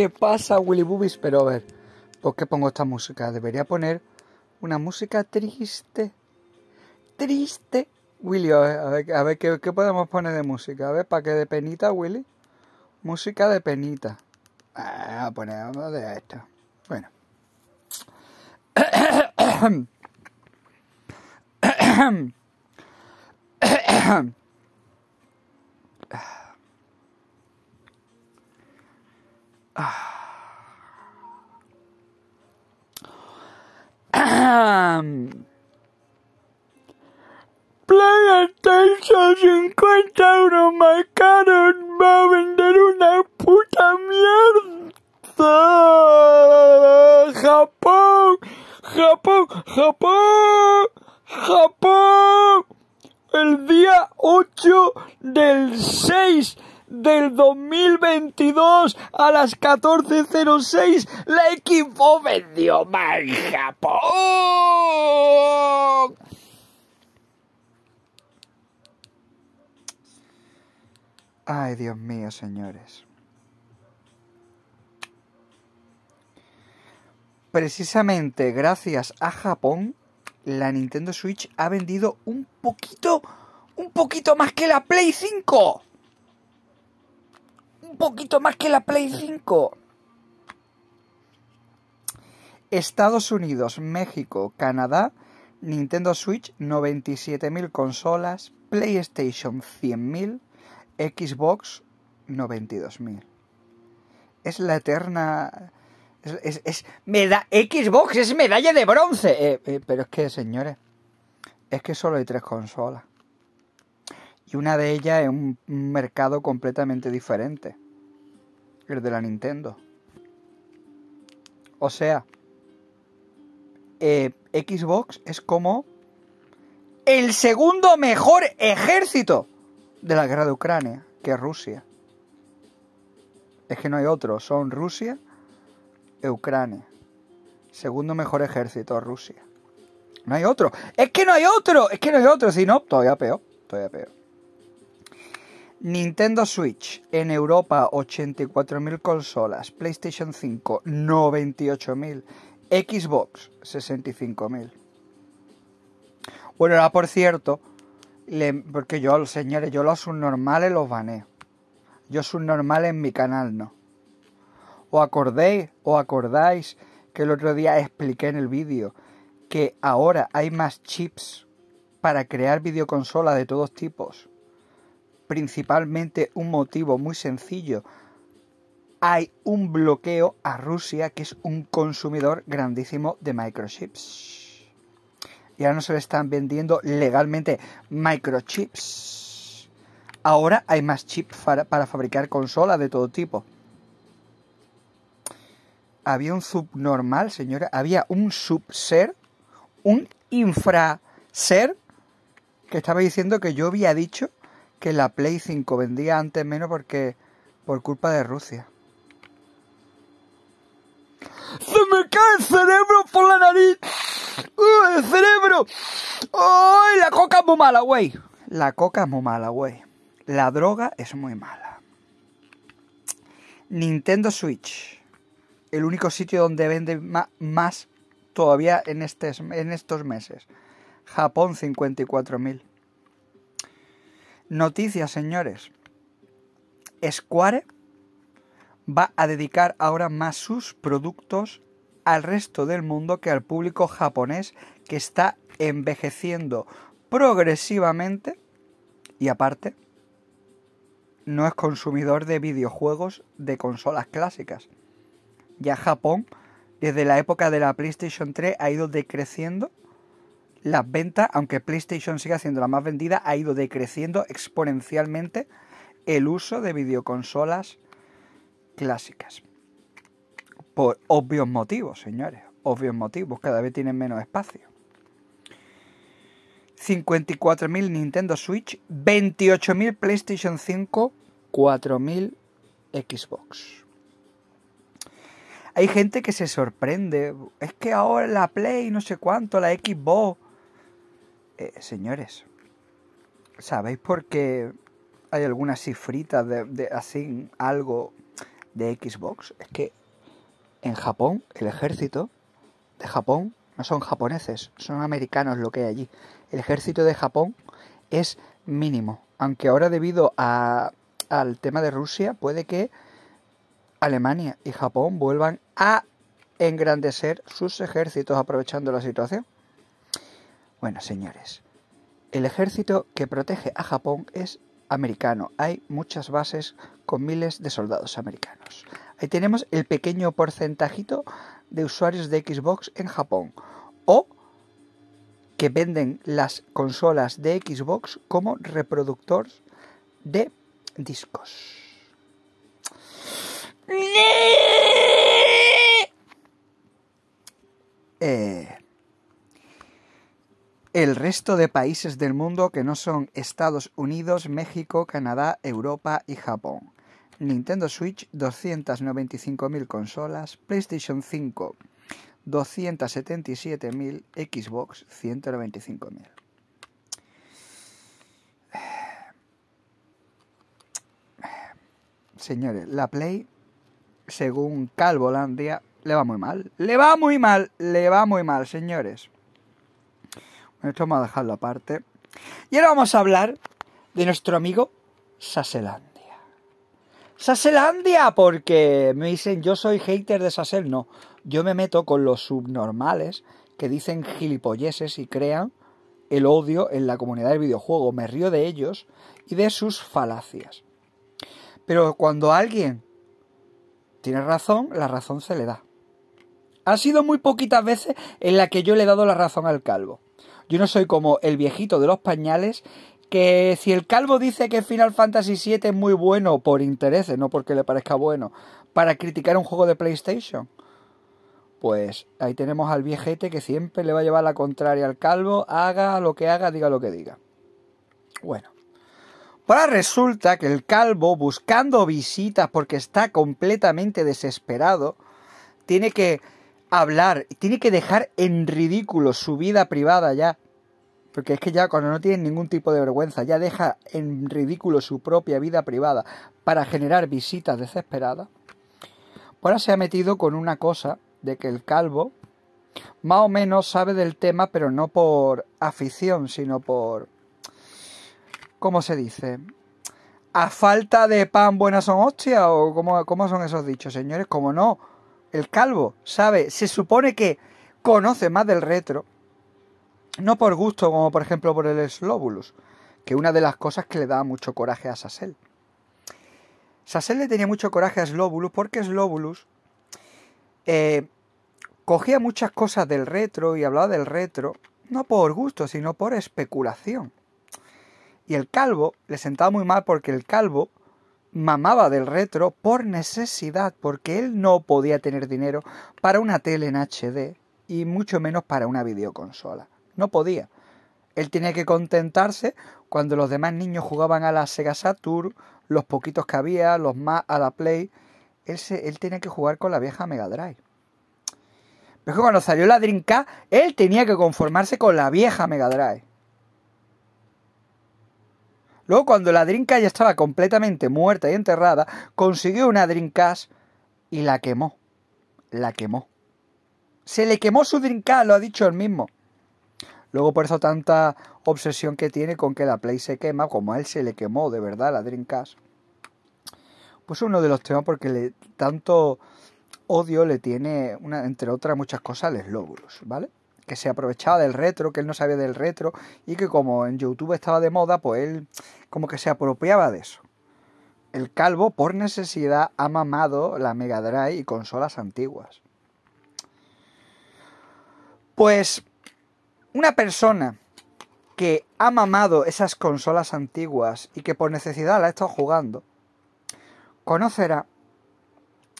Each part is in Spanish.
¿Qué pasa, Willy Boobies? Pero a ver, ¿por qué pongo esta música? Debería poner una música triste. Triste. Willy, a ver, a ver, ¿qué, podemos poner de música? A ver, ¿para que de penita, Willy? Música de penita. poner una de esta. Bueno. Ah. PlayStation 50 euros más caro va a vender una puta mierda. Japón, Japón, Japón, Japón. El día 8 del 6 del 2022 a las 14.06 la equipo vendió más Japón. Ay, Dios mío, señores. Precisamente gracias a Japón, la Nintendo Switch ha vendido un poquito, un poquito más que la Play 5 un poquito más que la Play 5. Estados Unidos, México, Canadá, Nintendo Switch 97.000 consolas, PlayStation 100.000, Xbox 92.000. Es la eterna... Es, es, Xbox es medalla de bronce. Eh, eh, pero es que, señores, es que solo hay tres consolas. Y una de ellas es un mercado completamente diferente de la Nintendo. O sea, eh, Xbox es como el segundo mejor ejército de la guerra de Ucrania, que Rusia. Es que no hay otro, son Rusia e Ucrania. Segundo mejor ejército, Rusia. No hay otro. Es que no hay otro, es que no hay otro, si no, todavía peor, todavía peor. Nintendo Switch en Europa 84.000 consolas, PlayStation 5 98.000, Xbox 65.000. Bueno, ahora por cierto, porque yo, señores, yo los subnormales los bané. Yo subnormales en mi canal no. ¿O acordéis, o acordáis que el otro día expliqué en el vídeo que ahora hay más chips para crear videoconsolas de todos tipos? principalmente un motivo muy sencillo. Hay un bloqueo a Rusia, que es un consumidor grandísimo de microchips. Y ahora no se le están vendiendo legalmente microchips. Ahora hay más chips para fabricar consolas de todo tipo. Había un subnormal, señora. Había un subser, un infraser, que estaba diciendo que yo había dicho que la Play 5 vendía antes menos porque por culpa de Rusia. ¡Se me cae el cerebro por la nariz! ¡El cerebro! ¡Ay, la coca es muy mala, güey! La coca es muy mala, güey. La droga es muy mala. Nintendo Switch. El único sitio donde vende más todavía en, este, en estos meses. Japón 54.000. Noticias, señores. Square va a dedicar ahora más sus productos al resto del mundo que al público japonés que está envejeciendo progresivamente y aparte no es consumidor de videojuegos de consolas clásicas. Ya Japón desde la época de la PlayStation 3 ha ido decreciendo las ventas, aunque PlayStation siga siendo la más vendida, ha ido decreciendo exponencialmente el uso de videoconsolas clásicas. Por obvios motivos, señores. Obvios motivos. Cada vez tienen menos espacio. 54.000 Nintendo Switch, 28.000 PlayStation 5, 4.000 Xbox. Hay gente que se sorprende. Es que ahora la Play, no sé cuánto, la Xbox eh, señores, ¿sabéis por qué hay algunas cifritas de, así algo de Xbox? Es que en Japón, el ejército de Japón no son japoneses, son americanos lo que hay allí. El ejército de Japón es mínimo, aunque ahora debido a, al tema de Rusia puede que Alemania y Japón vuelvan a engrandecer sus ejércitos aprovechando la situación. Bueno, señores, el ejército que protege a Japón es americano. Hay muchas bases con miles de soldados americanos. Ahí tenemos el pequeño porcentajito de usuarios de Xbox en Japón. O que venden las consolas de Xbox como reproductor de discos. Eh, el resto de países del mundo que no son Estados Unidos, México, Canadá, Europa y Japón. Nintendo Switch 295.000 consolas, PlayStation 5 277.000, Xbox 195.000. Señores, la Play, según Calvolandia, le va muy mal. Le va muy mal, le va muy mal, señores. Esto vamos a dejarlo aparte. Y ahora vamos a hablar de nuestro amigo Saselandia. Saselandia, porque me dicen yo soy hater de Sasel. No, yo me meto con los subnormales que dicen gilipolleses y crean el odio en la comunidad del videojuego. Me río de ellos y de sus falacias. Pero cuando alguien tiene razón, la razón se le da. Ha sido muy poquitas veces en la que yo le he dado la razón al calvo. Yo no soy como el viejito de los pañales que si el calvo dice que Final Fantasy VII es muy bueno por intereses, no porque le parezca bueno, para criticar un juego de PlayStation, pues ahí tenemos al viejete que siempre le va a llevar la contraria al calvo, haga lo que haga, diga lo que diga. Bueno, ahora pues resulta que el calvo, buscando visitas porque está completamente desesperado, tiene que hablar, tiene que dejar en ridículo su vida privada ya. Porque es que ya cuando no tiene ningún tipo de vergüenza, ya deja en ridículo su propia vida privada para generar visitas desesperadas. Ahora se ha metido con una cosa de que el calvo más o menos sabe del tema, pero no por afición, sino por... ¿Cómo se dice? A falta de pan buenas son hostias o cómo, cómo son esos dichos, señores, como no el calvo, sabe, se supone que conoce más del retro, no por gusto, como por ejemplo por el Slobulus, que una de las cosas que le daba mucho coraje a Sassel. Sassel le tenía mucho coraje a Slobulus porque Slobulus eh, cogía muchas cosas del retro y hablaba del retro, no por gusto, sino por especulación. Y el calvo le sentaba muy mal porque el calvo mamaba del retro por necesidad, porque él no podía tener dinero para una tele en HD y mucho menos para una videoconsola. No podía. Él tenía que contentarse cuando los demás niños jugaban a la Sega Saturn, los poquitos que había, los más a la Play. Él, se, él tenía que jugar con la vieja Mega Drive. Pero cuando salió la Dreamcast, él tenía que conformarse con la vieja Mega Drive. Luego, cuando la Dreamcast ya estaba completamente muerta y enterrada, consiguió una Dreamcast y la quemó. La quemó. Se le quemó su Dreamcast, lo ha dicho él mismo. Luego, por eso tanta obsesión que tiene con que la Play se quema, como a él se le quemó de verdad la Dreamcast. Pues uno de los temas porque tanto odio le tiene, entre otras muchas cosas, los lóbulos, ¿vale? Que se aprovechaba del retro, que él no sabía del retro y que como en YouTube estaba de moda, pues él como que se apropiaba de eso. El calvo, por necesidad, ha mamado la Mega Drive y consolas antiguas. Pues una persona que ha mamado esas consolas antiguas y que por necesidad la ha estado jugando, conocerá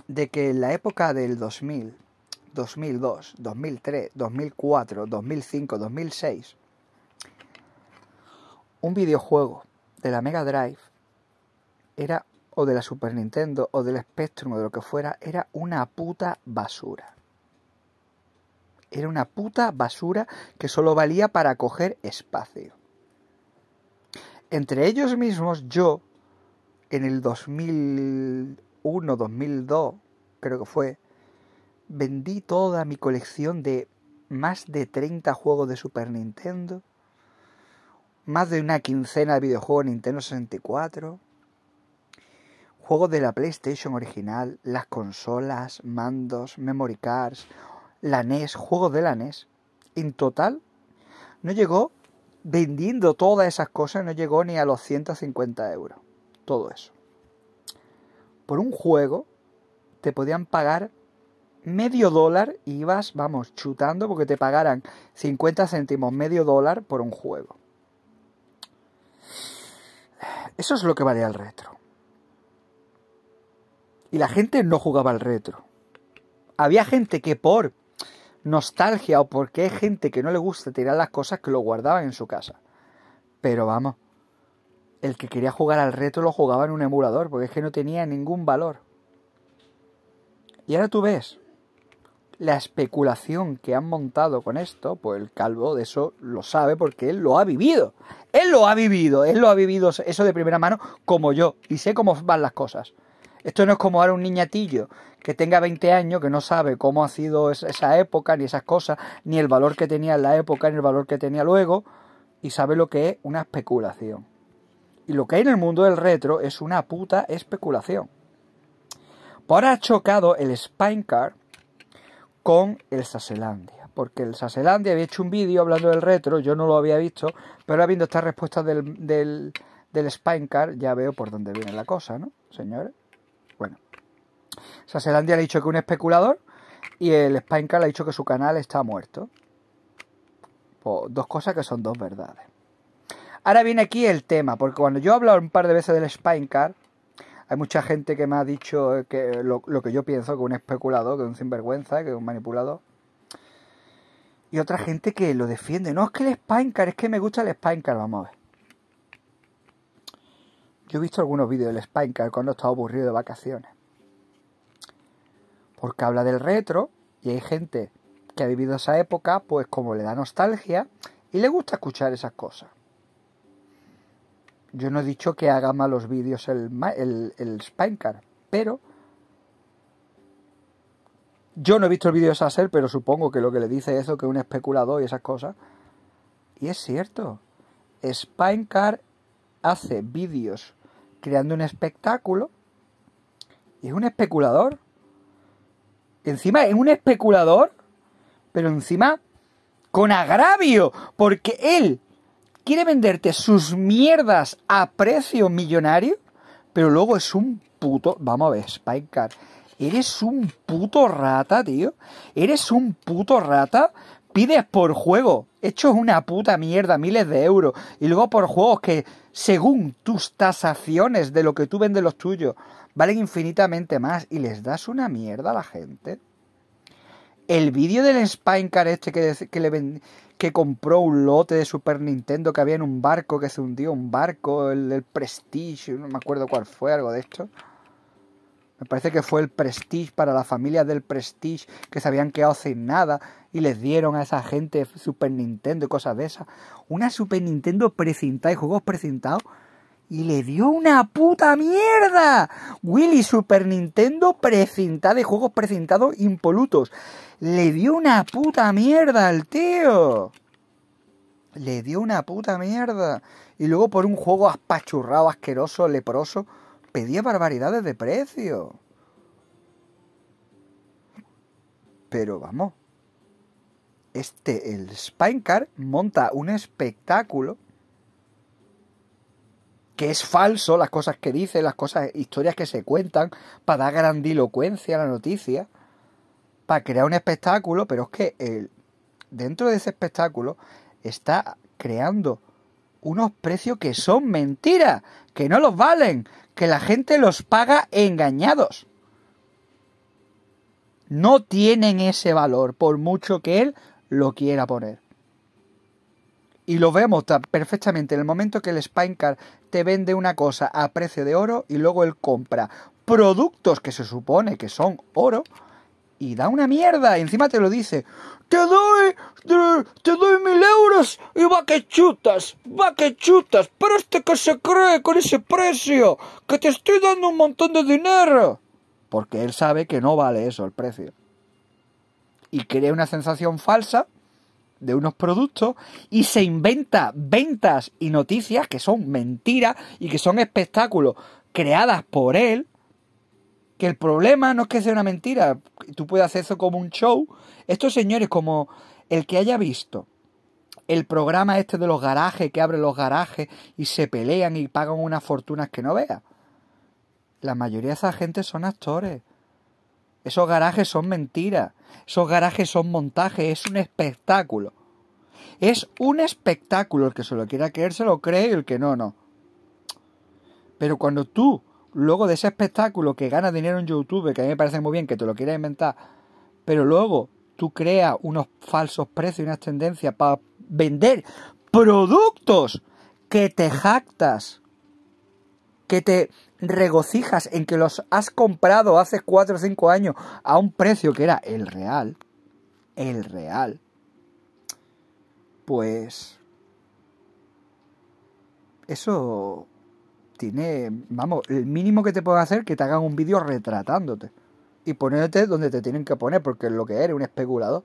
de que en la época del 2000, 2002, 2003, 2004, 2005, 2006, un videojuego de la Mega Drive era o de la Super Nintendo o del Spectrum o de lo que fuera, era una puta basura. Era una puta basura que solo valía para coger espacio. Entre ellos mismos, yo, en el 2001, 2002, creo que fue, vendí toda mi colección de más de 30 juegos de Super Nintendo más de una quincena de videojuegos Nintendo 64, juegos de la PlayStation original, las consolas, mandos, memory cards, la NES, juegos de la NES. En total, no llegó, vendiendo todas esas cosas, no llegó ni a los 150 euros. Todo eso. Por un juego te podían pagar medio dólar y ibas, vamos, chutando porque te pagaran 50 céntimos, medio dólar por un juego. Eso es lo que valía el retro. Y la gente no jugaba al retro. Había gente que por nostalgia o porque hay gente que no le gusta tirar las cosas que lo guardaban en su casa. Pero vamos, el que quería jugar al retro lo jugaba en un emulador, porque es que no tenía ningún valor. Y ahora tú ves la especulación que han montado con esto, pues el calvo de eso lo sabe porque él lo ha vivido. Él lo ha vivido, él lo ha vivido eso de primera mano como yo y sé cómo van las cosas. Esto no es como ahora un niñatillo que tenga 20 años, que no sabe cómo ha sido esa época, ni esas cosas, ni el valor que tenía en la época, ni el valor que tenía luego, y sabe lo que es una especulación. Y lo que hay en el mundo del retro es una puta especulación. Por ahora ha chocado el Spine con el Saselandia. Porque el Saselandia había hecho un vídeo hablando del retro, yo no lo había visto, pero habiendo viendo estas respuestas del, del, Spinecar ya veo por dónde viene la cosa, ¿no, señores? Bueno, Saselandia le ha dicho que un especulador y el Spinecar le ha dicho que su canal está muerto. Pues, dos cosas que son dos verdades. Ahora viene aquí el tema, porque cuando yo he hablado un par de veces del Spinecar, hay mucha gente que me ha dicho que lo, que yo pienso, que un especulador, que un sinvergüenza, que un manipulador. Y otra gente que lo defiende. No, es que el Spinecar, es que me gusta el Spinecar, vamos a ver. Yo he visto algunos vídeos del Spinecar cuando estaba aburrido de vacaciones. Porque habla del retro y hay gente que ha vivido esa época, pues como le da nostalgia y le gusta escuchar esas cosas. Yo no he dicho que haga malos vídeos el, el, Spinecar, pero yo no he visto el vídeo de Sasser, pero supongo que lo que le dice es eso, que es un especulador y esas cosas. Y es cierto. Spinecar hace vídeos creando un espectáculo y es un especulador. Encima es un especulador, pero encima con agravio, porque él quiere venderte sus mierdas a precio millonario, pero luego es un puto... Vamos a ver, Spikecar. Eres un puto rata, tío. Eres un puto rata. Pides por juego. Hecho es una puta mierda, miles de euros. Y luego por juegos que, según tus tasaciones de lo que tú vendes los tuyos, valen infinitamente más. Y les das una mierda a la gente. El vídeo del Spinecar este que, le que compró un lote de Super Nintendo que había en un barco, que se hundió un barco, el, del Prestige, no me acuerdo cuál fue, algo de esto. Me parece que fue el Prestige para la familia del Prestige que se habían quedado sin nada y les dieron a esa gente Super Nintendo y cosas de esas. Una Super Nintendo precintada y juegos precintados. Y le dio una puta mierda. Willy Super Nintendo precintada de juegos precintados impolutos. Le dio una puta mierda al tío. Le dio una puta mierda. Y luego por un juego apachurrado, asqueroso, leproso, pedía barbaridades de precio. Pero vamos. Este, el Spinecar, monta un espectáculo que es falso, las cosas que dice, las cosas, historias que se cuentan, para dar grandilocuencia a la noticia para crear un espectáculo, pero es que él dentro de ese espectáculo está creando unos precios que son mentiras, que no los valen, que la gente los paga engañados. No tienen ese valor, por mucho que él lo quiera poner. Y lo vemos perfectamente en el momento que el Spinecar te vende una cosa a precio de oro y luego él compra productos que se supone que son oro y da una mierda. Y encima te lo dice. Te doy, te doy mil euros y va que chutas, va que chutas. Pero este que se cree con ese precio, que te estoy dando un montón de dinero. Porque él sabe que no vale eso el precio. Y crea una sensación falsa de unos productos y se inventa ventas y noticias que son mentiras y que son espectáculos creadas por él que el problema no es que sea una mentira, tú puedes hacer eso como un show. Estos señores, como el que haya visto el programa este de los garajes, que abre los garajes y se pelean y pagan unas fortunas que no vea. La mayoría de esa gente son actores. Esos garajes son mentiras. Esos garajes son montajes. Es un espectáculo. Es un espectáculo. El que se lo quiera creer se lo cree y el que no, no. Pero cuando tú Luego de ese espectáculo que gana dinero en YouTube, que a mí me parece muy bien que te lo quieras inventar, pero luego tú creas unos falsos precios y unas tendencias para vender productos que te jactas, que te regocijas en que los has comprado hace 4 o 5 años a un precio que era el real, el real, pues eso tiene, vamos, el mínimo que te pueden hacer que te hagan un vídeo retratándote y ponerte donde te tienen que poner, porque es lo que eres, un especulador,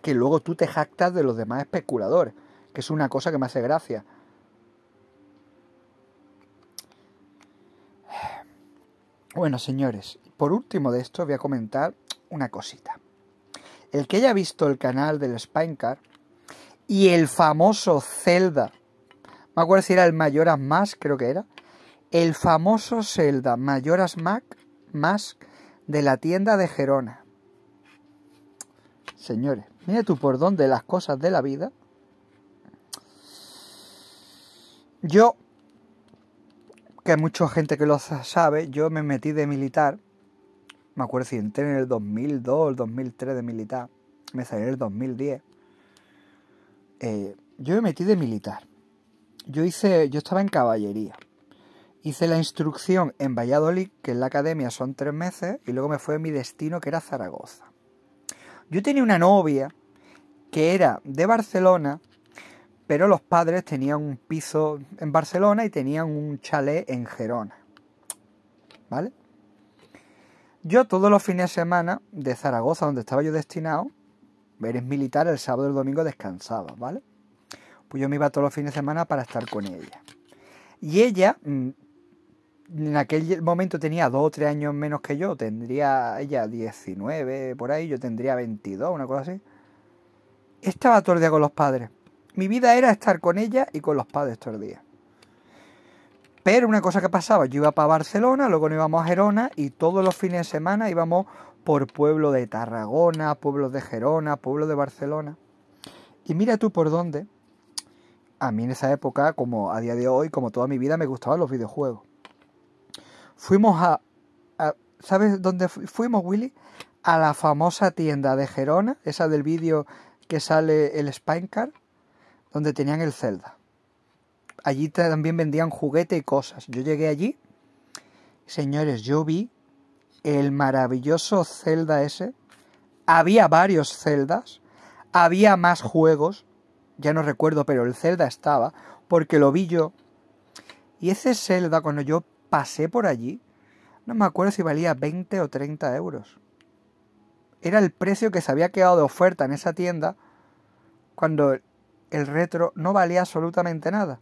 que luego tú te jactas de los demás especuladores, que es una cosa que me hace gracia. Bueno, señores, por último de esto voy a comentar una cosita. El que haya visto el canal del Spinecar y el famoso Zelda, me acuerdo si era el Mayoras más, creo que era, el famoso Zelda Mayoras Mask de la tienda de Gerona. Señores, mira tú por dónde las cosas de la vida. Yo, que hay mucha gente que lo sabe, yo me metí de militar. Me acuerdo si entré en el 2002, el 2003 de militar. Me salí en el 2010. Eh, yo me metí de militar. Yo hice, yo estaba en caballería. Hice la instrucción en Valladolid, que en la academia son tres meses, y luego me fue mi destino, que era Zaragoza. Yo tenía una novia que era de Barcelona, pero los padres tenían un piso en Barcelona y tenían un chalet en Gerona. ¿Vale? Yo todos los fines de semana de Zaragoza, donde estaba yo destinado, eres militar, el sábado y el domingo descansaba, ¿vale? Pues yo me iba todos los fines de semana para estar con ella. Y ella mm, en aquel momento tenía dos o tres años menos que yo, tendría ella 19 por ahí, yo tendría 22, una cosa así. Estaba todo el día con los padres. Mi vida era estar con ella y con los padres todo el día. Pero una cosa que pasaba, yo iba para Barcelona, luego nos íbamos a Gerona y todos los fines de semana íbamos por pueblo de Tarragona, pueblos de Gerona, pueblo de Barcelona. Y mira tú por dónde. A mí en esa época, como a día de hoy, como toda mi vida, me gustaban los videojuegos. Fuimos a, ¿Sabes dónde fuimos, Willy? A la famosa tienda de Gerona, esa del vídeo que sale el Spinecar, donde tenían el Zelda. Allí también vendían juguete y cosas. Yo llegué allí, señores, yo vi el maravilloso Zelda ese. Había varios Zeldas, había más juegos, ya no recuerdo, pero el Zelda estaba, porque lo vi yo. Y ese Zelda, cuando yo pasé por allí, no me acuerdo si valía 20 o 30 euros. Era el precio que se había quedado de oferta en esa tienda cuando el retro no valía absolutamente nada.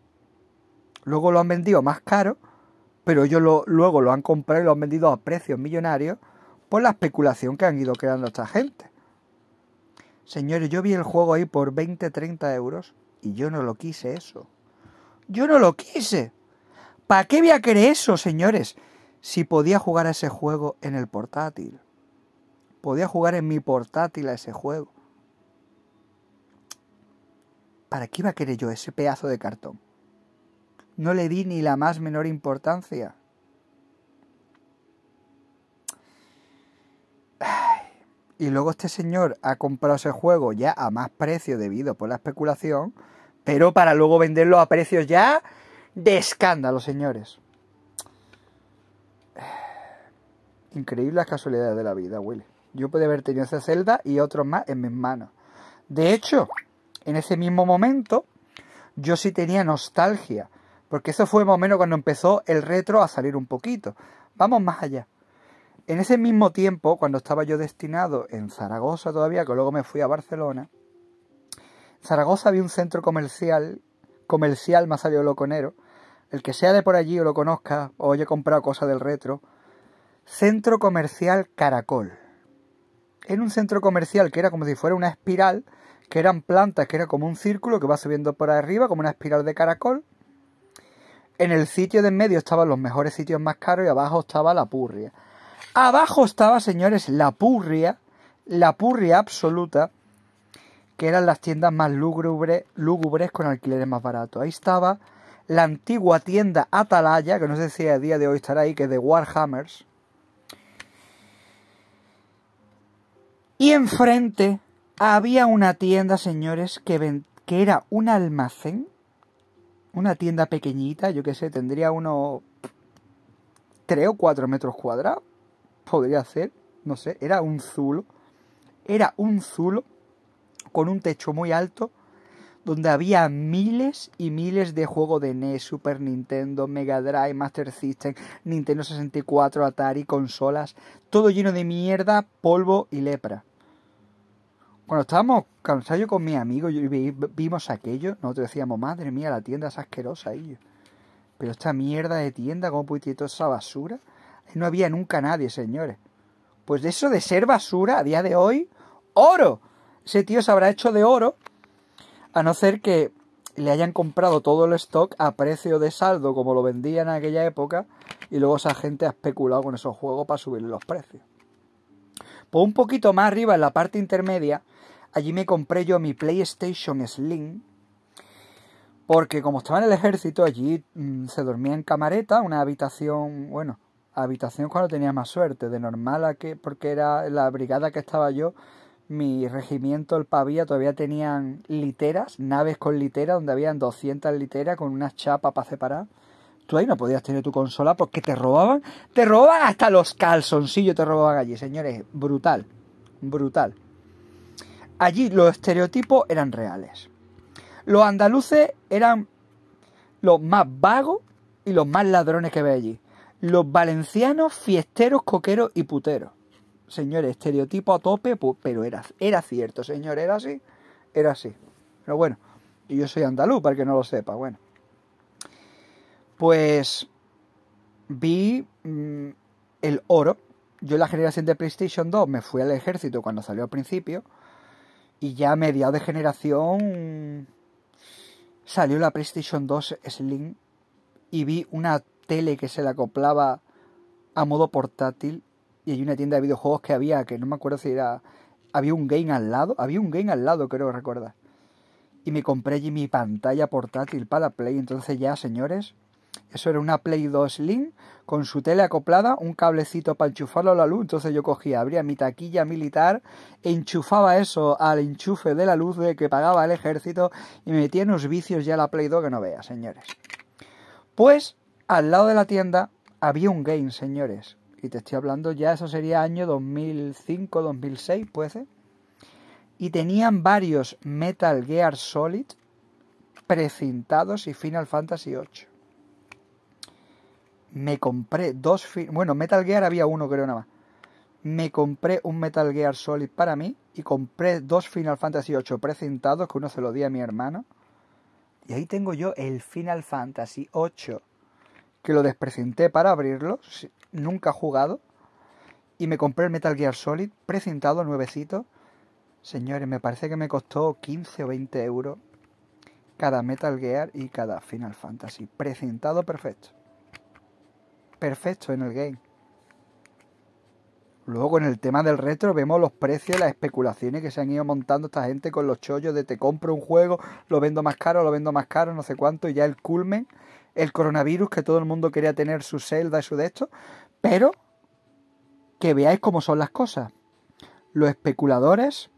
Luego lo han vendido más caro, pero ellos luego lo han comprado y lo han vendido a precios millonarios por la especulación que han ido creando esta gente. Señores, yo vi el juego ahí por 20, 30 euros y yo no lo quise eso. Yo no lo quise. ¿Para qué voy a querer eso, señores? Si podía jugar a ese juego en el portátil. Podía jugar en mi portátil a ese juego. ¿Para qué iba a querer yo ese pedazo de cartón? No le di ni la más menor importancia. Y luego este señor ha comprado ese juego ya a más precio debido por la especulación, pero para luego venderlo a precios ya de escándalo, señores. Increíble las casualidades de la vida, Willy. Yo pude haber tenido esa celda y otros más en mis manos. De hecho, en ese mismo momento, yo sí tenía nostalgia. Porque eso fue más o menos cuando empezó el retro a salir un poquito. Vamos más allá. En ese mismo tiempo, cuando estaba yo destinado en Zaragoza todavía, que luego me fui a Barcelona, en Zaragoza había un centro comercial comercial loco Loconero, el que sea de por allí o lo conozca o haya comprado cosas del retro, Centro Comercial Caracol. en un centro comercial que era como si fuera una espiral, que eran plantas, que era como un círculo que va subiendo por arriba, como una espiral de caracol. En el sitio de en medio estaban los mejores sitios más caros y abajo estaba la purria. Abajo estaba, señores, la purria, la purria absoluta, que eran las tiendas más lúgubres, con alquileres más baratos. Ahí estaba la antigua tienda Atalaya, que no sé si a día de hoy estará ahí, que es de Warhammers. Y enfrente había una tienda, señores, que, que era un almacén, una tienda pequeñita, yo qué sé, tendría unos 3 o 4 metros cuadrados, podría ser, no sé, era un zulo, era un zulo con un techo muy alto donde había miles y miles de juegos de NES, Super Nintendo, Mega Drive, Master System, Nintendo 64, Atari, consolas, todo lleno de mierda, polvo y lepra. Cuando estábamos cansados con mi amigo y vimos aquello, nosotros decíamos, madre mía, la tienda es asquerosa ahí. Pero esta mierda de tienda, como pudiste toda esa basura? No había nunca nadie, señores. Pues de eso de ser basura a día de hoy, oro ese tío se habrá hecho de oro, a no ser que le hayan comprado todo el stock a precio de saldo, como lo vendían en aquella época, y luego esa gente ha especulado con esos juegos para subir los precios. Pues un poquito más arriba, en la parte intermedia, allí me compré yo mi PlayStation Slim, porque como estaba en el ejército, allí mm, se dormía en camareta, una habitación, bueno, habitación cuando tenía más suerte, de normal a que, porque era la brigada que estaba yo, mi regimiento, el Pavía, todavía tenían literas, naves con literas, donde habían 200 literas con unas chapas para separar. Tú ahí no podías tener tu consola porque te robaban, te robaban hasta los calzoncillos, te robaban allí, señores. Brutal, brutal. Allí los estereotipos eran reales. Los andaluces eran los más vagos y los más ladrones que ve allí. Los valencianos, fiesteros, coqueros y puteros señores, estereotipo a tope, pero era, era cierto, señor, era así, era así. Pero bueno, yo soy andaluz, para que no lo sepa, bueno. Pues vi mm, el oro. Yo en la generación de PlayStation 2 me fui al ejército cuando salió al principio. Y ya a mediados de generación salió la PlayStation 2 Slim y vi una tele que se le acoplaba a modo portátil y hay una tienda de videojuegos que había, que no me acuerdo si era. Había un game al lado, había un game al lado, creo que recordar. Y me compré allí mi pantalla portátil para Play. Entonces, ya, señores, eso era una Play 2 Slim con su tele acoplada, un cablecito para enchufarlo a la luz. Entonces yo cogía, abría mi taquilla militar, enchufaba eso al enchufe de la luz de que pagaba el ejército y me metía en unos vicios ya la Play 2 que no vea señores. Pues al lado de la tienda había un game, señores y te estoy hablando ya, eso sería año 2005, 2006, puede ser. Y tenían varios Metal Gear Solid precintados y Final Fantasy VIII. Me compré dos... Bueno, Metal Gear había uno, creo nada más. Me compré un Metal Gear Solid para mí y compré dos Final Fantasy VIII precintados, que uno se lo di a mi hermano. Y ahí tengo yo el Final Fantasy VIII, que lo desprecinté para abrirlo, nunca jugado. Y me compré el Metal Gear Solid, precintado, nuevecito. Señores, me parece que me costó 15 o 20 euros cada Metal Gear y cada Final Fantasy. Precintado perfecto. Perfecto en el game. Luego en el tema del retro vemos los precios, las especulaciones que se han ido montando esta gente con los chollos de te compro un juego, lo vendo más caro, lo vendo más caro, no sé cuánto, y ya el culmen, el coronavirus que todo el mundo quería tener su Zelda y su de estos... Pero que veáis cómo son las cosas. Los especuladores,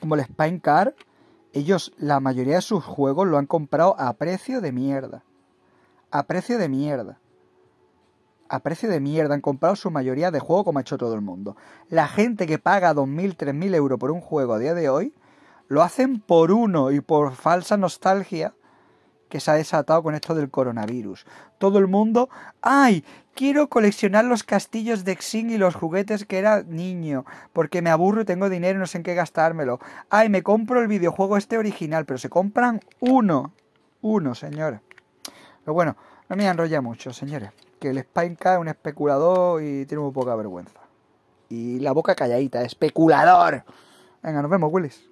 como el Spine Car, ellos la mayoría de sus juegos lo han comprado a precio de mierda. A precio de mierda. A precio de mierda han comprado su mayoría de juegos como ha hecho todo el mundo. La gente que paga 2.000, 3.000 euros por un juego a día de hoy, lo hacen por uno y por falsa nostalgia que se ha desatado con esto del coronavirus. Todo el mundo, ¡ay! quiero coleccionar los castillos de Xing y los juguetes que era niño, porque me aburro, y tengo dinero y no sé en qué gastármelo. Ay, me compro el videojuego este original, pero se compran uno. Uno, señor. Pero bueno, no me enrolla mucho, señores. Que el Ca es un especulador y tiene muy poca vergüenza. Y la boca calladita, especulador. Venga, nos vemos, Willis.